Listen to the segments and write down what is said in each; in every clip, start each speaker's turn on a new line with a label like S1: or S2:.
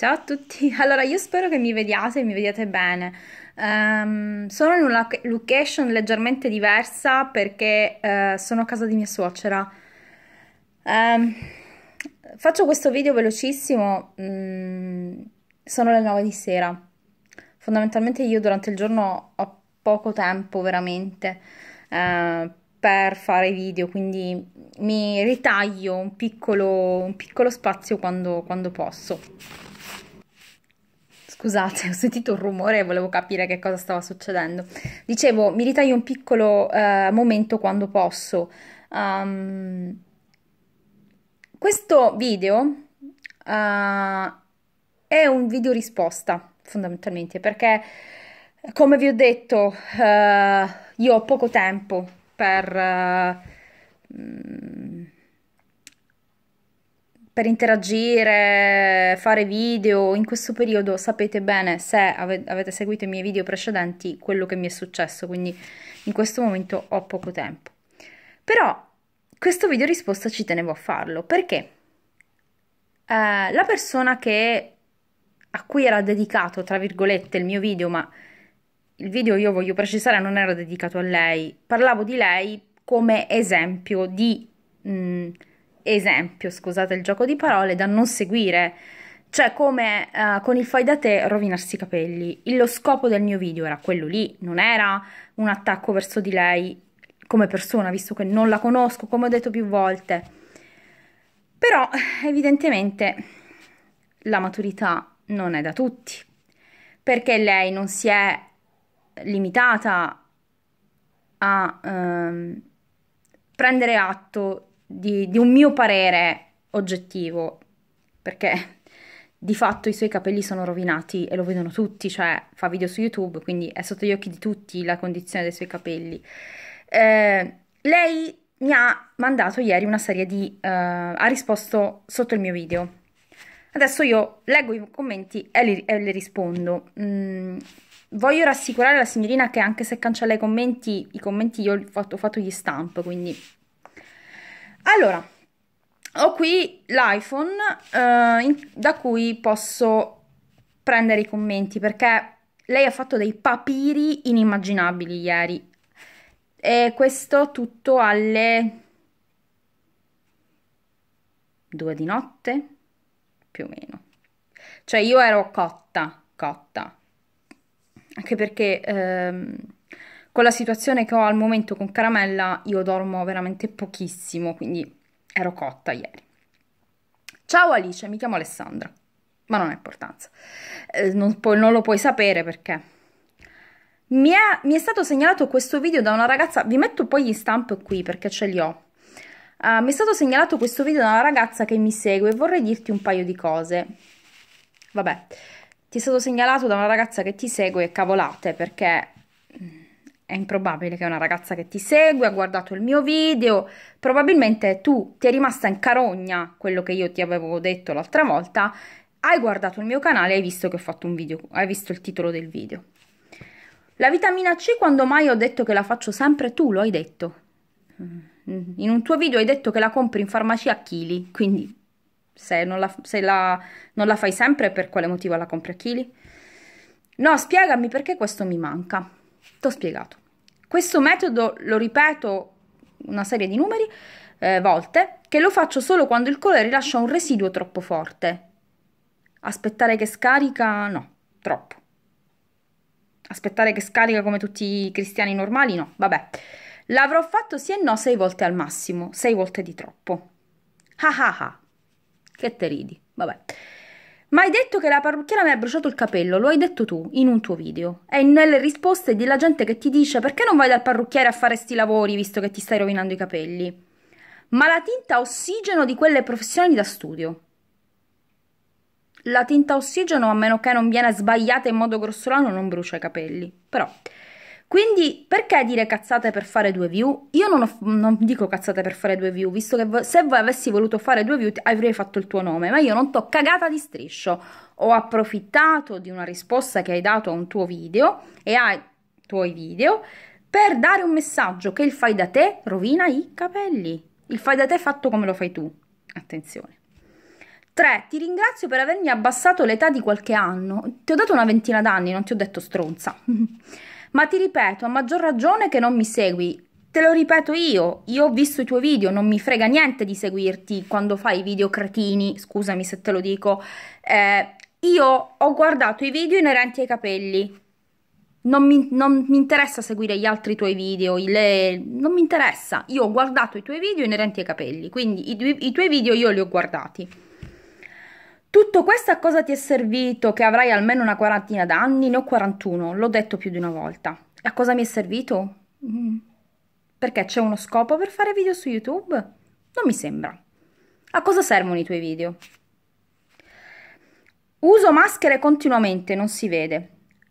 S1: Ciao a tutti, allora io spero che mi vediate e mi vediate bene. Um, sono in una location leggermente diversa perché uh, sono a casa di mia suocera. Um, faccio questo video velocissimo, um, sono le 9 di sera. Fondamentalmente io durante il giorno ho poco tempo veramente uh, per fare video, quindi mi ritaglio un piccolo, un piccolo spazio quando, quando posso. Scusate, ho sentito un rumore e volevo capire che cosa stava succedendo. Dicevo, mi ritaglio un piccolo eh, momento quando posso. Um, questo video uh, è un video risposta fondamentalmente perché, come vi ho detto, uh, io ho poco tempo per... Uh, per interagire, fare video. In questo periodo sapete bene, se ave- avete seguito i miei video precedenti, quello che mi è successo, quindi in questo momento ho poco tempo. Però questo video risposta ci tenevo a farlo perché eh, la persona che, a cui era dedicato, tra virgolette, il mio video, ma il video io voglio precisare non era dedicato a lei, parlavo di lei come esempio di... Mh, esempio, scusate il gioco di parole, da non seguire. Cioè, come uh, con il fai da te rovinarsi i capelli. Lo scopo del mio video era quello lì, non era un attacco verso di lei come persona, visto che non la conosco, come ho detto più volte. Però, evidentemente, la maturità non è da tutti, perché lei non si è limitata a ehm, prendere atto di, di un mio parere oggettivo, perché di fatto i suoi capelli sono rovinati e lo vedono tutti, cioè fa video su YouTube, quindi è sotto gli occhi di tutti la condizione dei suoi capelli. Eh, lei mi ha mandato ieri una serie di... Eh, ha risposto sotto il mio video. Adesso io leggo i commenti e, li, e le rispondo. Mm, voglio rassicurare la signorina che anche se cancella i commenti, i commenti io ho fatto, ho fatto gli stamp, quindi allora, ho qui l'iPhone eh, in, da cui posso prendere i commenti perché lei ha fatto dei papiri inimmaginabili ieri e questo tutto alle 2 di notte più o meno cioè io ero cotta cotta anche perché ehm, con la situazione che ho al momento con Caramella, io dormo veramente pochissimo, quindi ero cotta ieri. Ciao Alice, mi chiamo Alessandra, ma non ha importanza. Eh, non, puoi, non, lo puoi sapere perché. Mi è, mi è, stato segnalato questo video da una ragazza, vi metto poi gli stamp qui perché ce li ho. Uh, mi è stato segnalato questo video da una ragazza che mi segue e vorrei dirti un paio di cose. Vabbè, ti è stato segnalato da una ragazza che ti segue cavolate perché è improbabile che una ragazza che ti segue ha guardato il mio video, probabilmente tu ti è rimasta in carogna quello che io ti avevo detto l'altra volta, hai guardato il mio canale e hai visto che ho fatto un video, hai visto il titolo del video. La vitamina C quando mai ho detto che la faccio sempre tu, lo hai detto. Mm. In un tuo video hai detto che la compri in farmacia a chili, quindi se, non la, se la, non la fai sempre per quale motivo la compri a chili? No, spiegami perché questo mi manca. T'ho spiegato. Questo metodo lo ripeto una serie di numeri eh, volte, che lo faccio solo quando il colore rilascia un residuo troppo forte. Aspettare che scarica, no, troppo. Aspettare che scarica come tutti i cristiani normali, no, vabbè. L'avrò fatto sì e no sei volte al massimo, sei volte di troppo. Ah ah ah, che te ridi, vabbè. Ma hai detto che la parrucchiera mi ha bruciato il capello, lo hai detto tu, in un tuo video. E nelle risposte della gente che ti dice perché non vai dal parrucchiere a fare sti lavori visto che ti stai rovinando i capelli. Ma la tinta ossigeno di quelle professioni da studio. La tinta ossigeno, a meno che non viene sbagliata in modo grossolano, non brucia i capelli. Però... Quindi perché dire cazzate per fare due view? Io non, ho, non dico cazzate per fare due view, visto che vo- se voi avessi voluto fare due view avrei fatto il tuo nome, ma io non t'ho cagata di striscio. Ho approfittato di una risposta che hai dato a un tuo video e ai tuoi video per dare un messaggio che il fai da te rovina i capelli. Il fai da te fatto come lo fai tu. Attenzione. 3. Ti ringrazio per avermi abbassato l'età di qualche anno. Ti ho dato una ventina d'anni, non ti ho detto stronza. Ma ti ripeto, a maggior ragione che non mi segui. Te lo ripeto io, io ho visto i tuoi video, non mi frega niente di seguirti quando fai video cretini, scusami se te lo dico. Eh, io ho guardato i video inerenti ai capelli. Non mi, non mi, interessa seguire gli altri tuoi video, le... non mi interessa. Io ho guardato i tuoi video inerenti ai capelli, quindi i, i tuoi video io li ho guardati. Tutto questo a cosa ti è servito che avrai almeno una quarantina d'anni? Ne ho 41, l'ho detto più di una volta. A cosa mi è servito? Mm. Perché c'è uno scopo per fare video su YouTube? Non mi sembra. A cosa servono i tuoi video? Uso maschere continuamente, non si vede.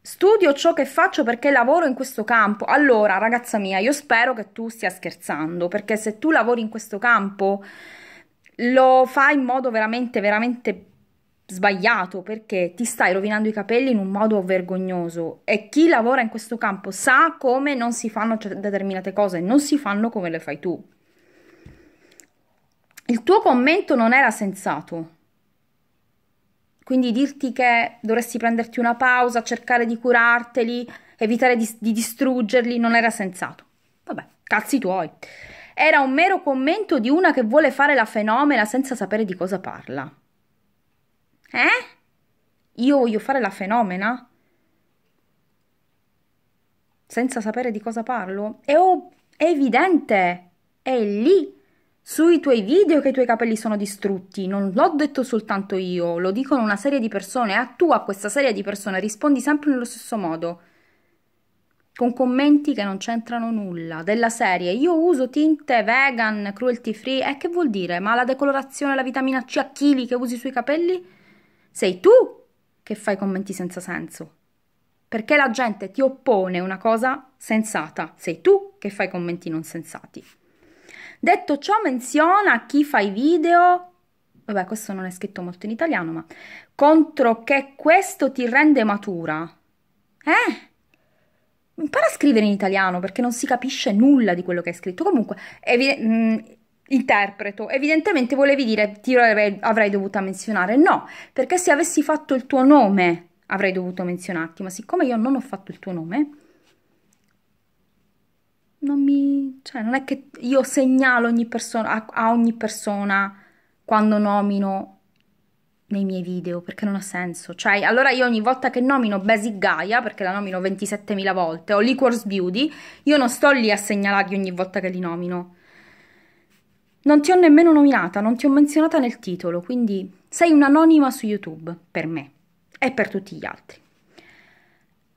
S1: Studio ciò che faccio perché lavoro in questo campo. Allora, ragazza mia, io spero che tu stia scherzando, perché se tu lavori in questo campo lo fai in modo veramente, veramente sbagliato perché ti stai rovinando i capelli in un modo vergognoso e chi lavora in questo campo sa come non si fanno determinate cose, non si fanno come le fai tu. Il tuo commento non era sensato. Quindi dirti che dovresti prenderti una pausa, cercare di curarteli, evitare di, di distruggerli, non era sensato. Vabbè, cazzi tuoi. Era un mero commento di una che vuole fare la fenomena senza sapere di cosa parla. Eh? Io voglio fare la fenomena? Senza sapere di cosa parlo? È, è evidente! È lì! Sui tuoi video che i tuoi capelli sono distrutti, non l'ho detto soltanto io, lo dicono una serie di persone, a tu a questa serie di persone rispondi sempre nello stesso modo, con commenti che non c'entrano nulla, della serie io uso tinte vegan, cruelty free, e eh, che vuol dire? Ma la decolorazione, la vitamina C a chili che usi sui capelli? Sei tu che fai commenti senza senso. Perché la gente ti oppone una cosa sensata, sei tu che fai commenti non sensati. Detto ciò, menziona chi fa i video vabbè, questo non è scritto molto in italiano, ma contro che questo ti rende matura. Eh? Impara a scrivere in italiano perché non si capisce nulla di quello che hai scritto. Comunque, evi- mm, Interpreto, evidentemente volevi dire ti avrei, avrei dovuto menzionare. No, perché se avessi fatto il tuo nome avrei dovuto menzionarti, ma siccome io non ho fatto il tuo nome, non mi... cioè non è che io segnalo ogni persona, a, a ogni persona quando nomino nei miei video perché non ha senso. Cioè, allora io ogni volta che nomino Basic Gaia, perché la nomino 27.000 volte, o Liquors Beauty, io non sto lì a segnalargli ogni volta che li nomino. Non ti ho nemmeno nominata, non ti ho menzionata nel titolo, quindi sei un'anonima su YouTube per me e per tutti gli altri.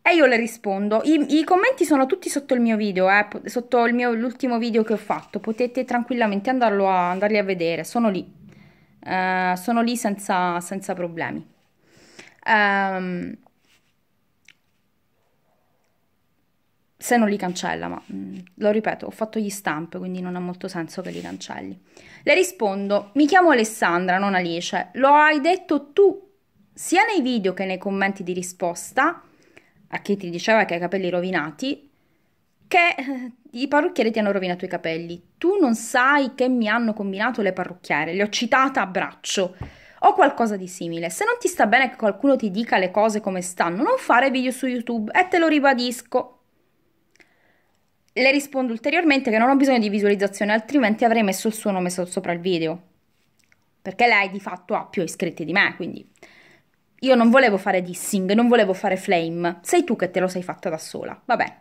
S1: E io le rispondo, I, i commenti sono tutti sotto il mio video, eh, sotto mio, l'ultimo video che ho fatto, potete tranquillamente andarlo a, andarli a vedere, sono lì, uh, sono lì senza, senza problemi. Um, se non li cancella, ma mm, lo ripeto, ho fatto gli stamp, quindi non ha molto senso che li cancelli. Le rispondo, mi chiamo Alessandra, non Alice, lo hai detto tu sia nei video che nei commenti di risposta a chi ti diceva che hai i capelli rovinati, che eh, i parrucchieri ti hanno rovinato i capelli. Tu non sai che mi hanno combinato le parrucchiere, le ho citate a braccio o qualcosa di simile. Se non ti sta bene che qualcuno ti dica le cose come stanno, non fare video su YouTube e te lo ribadisco. Le rispondo ulteriormente che non ho bisogno di visualizzazione, altrimenti avrei messo il suo nome sopra il video. Perché lei di fatto ha più iscritti di me, quindi io non volevo fare dissing, non volevo fare flame. Sei tu che te lo sei fatta da sola. Vabbè.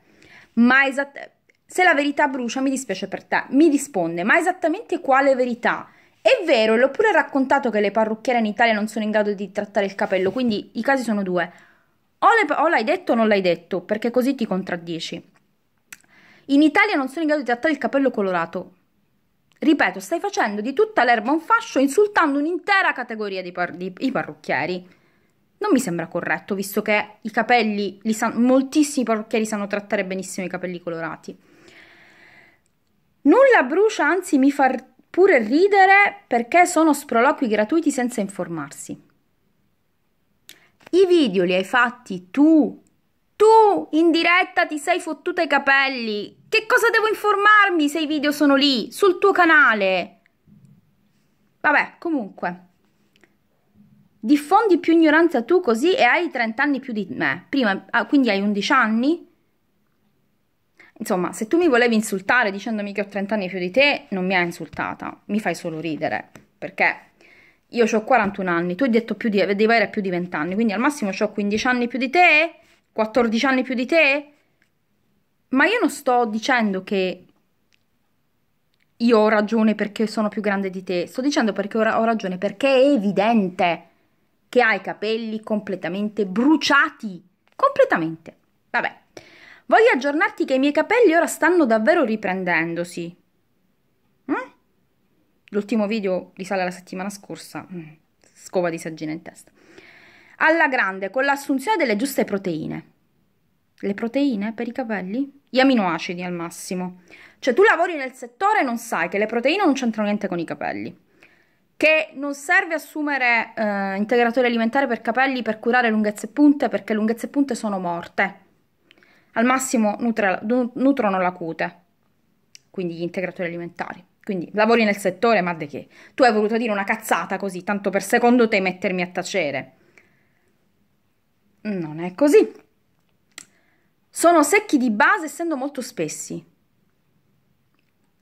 S1: Ma esattamente se la verità brucia, mi dispiace per te. Mi risponde, ma esattamente quale verità? È vero, l'ho pure raccontato che le parrucchiere in Italia non sono in grado di trattare il capello, quindi i casi sono due. O, le, o l'hai detto o non l'hai detto, perché così ti contraddici. In Italia non sono in grado di trattare il capello colorato. Ripeto, stai facendo di tutta l'erba un fascio insultando un'intera categoria di, par- di parrucchieri. Non mi sembra corretto, visto che i capelli, san- moltissimi parrucchieri sanno trattare benissimo i capelli colorati. Nulla brucia, anzi mi fa pure ridere perché sono sproloqui gratuiti senza informarsi. I video li hai fatti tu tu in diretta ti sei fottuta i capelli. Che cosa devo informarmi se i video sono lì, sul tuo canale? Vabbè, comunque. Diffondi più ignoranza tu così e hai 30 anni più di me. Prima, ah, quindi hai 11 anni? Insomma, se tu mi volevi insultare dicendomi che ho 30 anni più di te, non mi hai insultata, mi fai solo ridere, perché io ho 41 anni, tu hai detto più di, devi avere più di 20 anni, quindi al massimo ho 15 anni più di te 14 anni più di te? Ma io non sto dicendo che io ho ragione perché sono più grande di te, sto dicendo perché ho ragione, perché è evidente che hai i capelli completamente bruciati, completamente. Vabbè, voglio aggiornarti che i miei capelli ora stanno davvero riprendendosi. Mm? L'ultimo video risale alla settimana scorsa, mm, scova di saggina in testa alla grande con l'assunzione delle giuste proteine. Le proteine per i capelli? Gli aminoacidi al massimo. Cioè tu lavori nel settore e non sai che le proteine non c'entrano niente con i capelli. Che non serve assumere eh, integratore alimentare per capelli per curare lunghezze e punte perché lunghezze e punte sono morte. Al massimo nutre, nutrono la cute, quindi gli integratori alimentari. Quindi lavori nel settore, ma de che? Tu hai voluto dire una cazzata così, tanto per secondo te mettermi a tacere. Non è così. Sono secchi di base essendo molto spessi.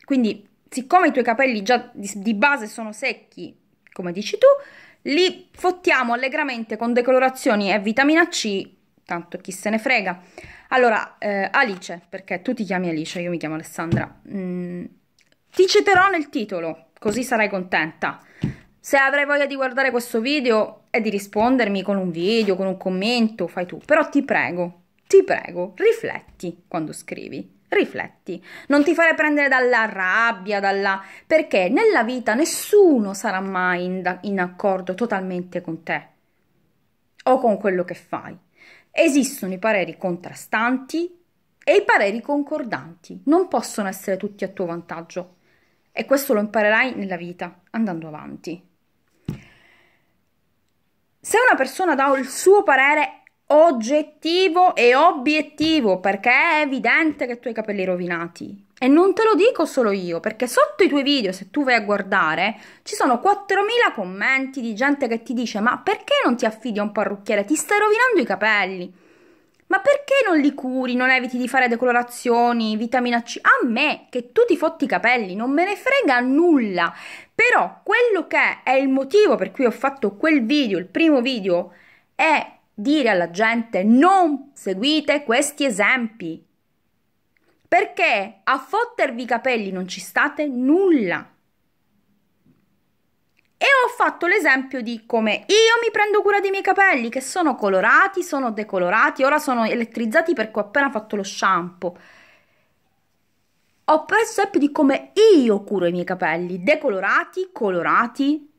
S1: Quindi, siccome i tuoi capelli già di, di base sono secchi, come dici tu, li fottiamo allegramente con decolorazioni e vitamina C, tanto chi se ne frega. Allora, eh, Alice, perché tu ti chiami Alice, io mi chiamo Alessandra, mm, ti citerò nel titolo, così sarai contenta. Se avrai voglia di guardare questo video e di rispondermi con un video, con un commento, fai tu. Però ti prego, ti prego, rifletti quando scrivi. Rifletti, non ti fare prendere dalla rabbia, dalla... perché nella vita nessuno sarà mai in, in accordo totalmente con te o con quello che fai. Esistono i pareri contrastanti e i pareri concordanti, non possono essere tutti a tuo vantaggio e questo lo imparerai nella vita andando avanti se una persona dà il suo parere oggettivo e obiettivo, perché è evidente che tu hai i capelli rovinati. E non te lo dico solo io, perché sotto i tuoi video, se tu vai a guardare, ci sono 4.000 commenti di gente che ti dice ma perché non ti affidi a un parrucchiere? Ti stai rovinando i capelli. Ma perché non li curi, non eviti di fare decolorazioni, vitamina C? A me, che tu ti fotti i capelli, non me ne frega nulla. Però quello che è il motivo per cui ho fatto quel video, il primo video, è dire alla gente non seguite questi esempi. Perché a fottervi i capelli non ci state nulla e ho fatto l'esempio di come io mi prendo cura dei miei capelli che sono colorati, sono decolorati, ora sono elettrizzati perché ho appena fatto lo shampoo. Ho preso l'esempio di come io curo i miei capelli, decolorati, colorati.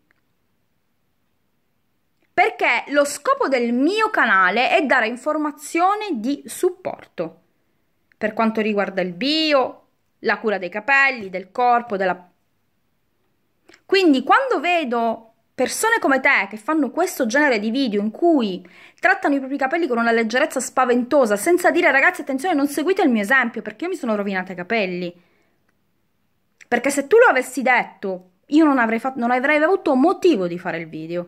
S1: Perché lo scopo del mio canale è dare informazione di supporto per quanto riguarda il bio, la cura dei capelli, del corpo, della quindi quando vedo persone come te che fanno questo genere di video in cui trattano i propri capelli con una leggerezza spaventosa, senza dire ragazzi attenzione non seguite il mio esempio perché io mi sono rovinata i capelli. Perché se tu lo avessi detto io non avrei, fatto, non avrei avuto motivo di fare il video.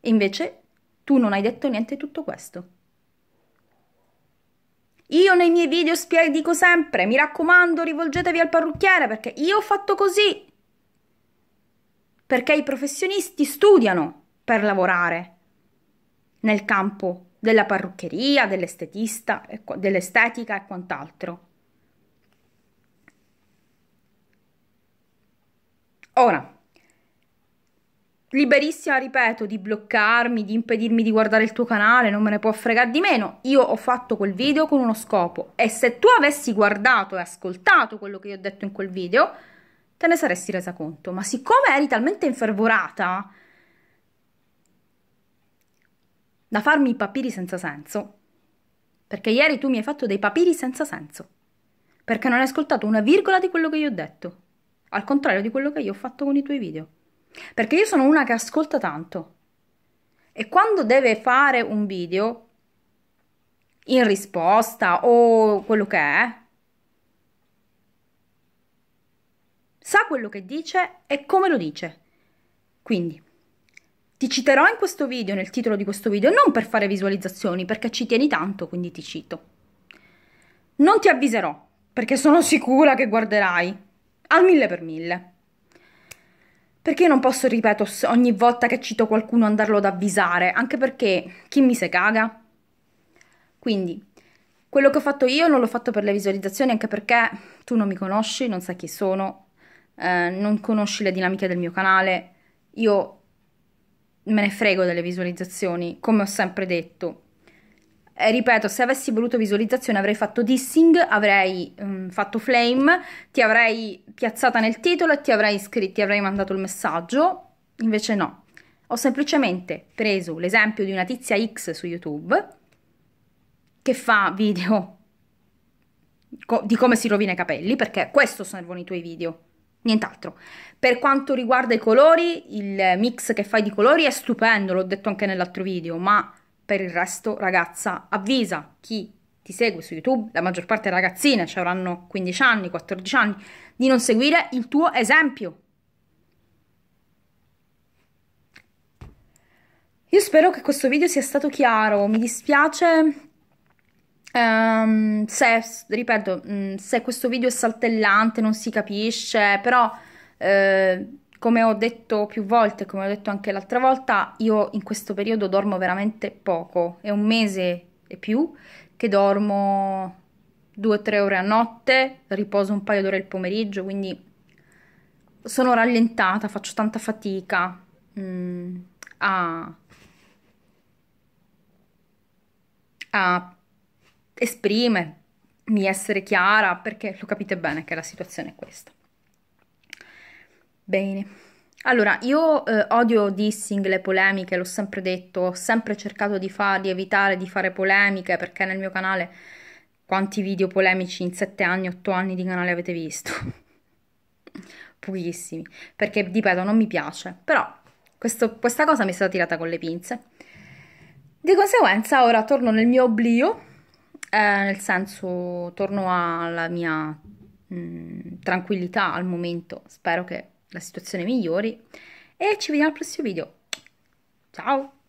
S1: E Invece tu non hai detto niente di tutto questo. Io nei miei video dico sempre, mi raccomando, rivolgetevi al parrucchiere perché io ho fatto così perché i professionisti studiano per lavorare nel campo della parruccheria, dell'estetista, dell'estetica e quant'altro. Ora, liberissima, ripeto, di bloccarmi, di impedirmi di guardare il tuo canale, non me ne può fregare di meno. Io ho fatto quel video con uno scopo e se tu avessi guardato e ascoltato quello che io ho detto in quel video, te ne saresti resa conto, ma siccome eri talmente infervorata da farmi i papiri senza senso, perché ieri tu mi hai fatto dei papiri senza senso, perché non hai ascoltato una virgola di quello che io ho detto, al contrario di quello che io ho fatto con i tuoi video, perché io sono una che ascolta tanto e quando deve fare un video in risposta o quello che è, sa quello che dice e come lo dice. Quindi, ti citerò in questo video, nel titolo di questo video, non per fare visualizzazioni, perché ci tieni tanto, quindi ti cito. Non ti avviserò, perché sono sicura che guarderai, al mille per mille. Perché io non posso, ripeto, ogni volta che cito qualcuno andarlo ad avvisare, anche perché chi mi se caga? Quindi, quello che ho fatto io non l'ho fatto per le visualizzazioni, anche perché tu non mi conosci, non sai chi sono, eh, non conosci le dinamiche del mio canale, io me ne frego delle visualizzazioni, come ho sempre detto. E ripeto, se avessi voluto visualizzazioni avrei fatto dissing, avrei um, fatto flame, ti avrei piazzata nel titolo e ti avrei iscritti, ti avrei mandato il messaggio, invece no. Ho semplicemente preso l'esempio di una tizia X su YouTube che fa video co di come si rovina i capelli, perché questo servono i tuoi video nient'altro. Per quanto riguarda i colori, il mix che fai di colori è stupendo, l'ho detto anche nell'altro video, ma per il resto, ragazza, avvisa chi ti segue su YouTube, la maggior parte ragazzine, cioè avranno 15 anni, 14 anni, di non seguire il tuo esempio. Io spero che questo video sia stato chiaro, mi dispiace Um, se, ripeto, mm, se questo video è saltellante, non si capisce, però eh, come ho detto più volte, come ho detto anche l'altra volta, io in questo periodo dormo veramente poco, è un mese e più che dormo due o tre ore a notte, riposo un paio d'ore il pomeriggio, quindi sono rallentata, faccio tanta fatica mh, mm, a, a esprimermi, essere chiara, perché lo capite bene che la situazione è questa. Bene. Allora, io eh, odio dissing, le polemiche, l'ho sempre detto, ho sempre cercato di, fa- di evitare di fare polemiche perché nel mio canale quanti video polemici in 7 anni, 8 anni di canale avete visto? Pochissimi, perché ripeto, non mi piace, però questo, questa cosa mi è stata tirata con le pinze. Di conseguenza ora torno nel mio oblio eh, nel senso, torno alla mia mh, mm, tranquillità al momento, spero che la situazione migliori e ci vediamo al prossimo video. Ciao!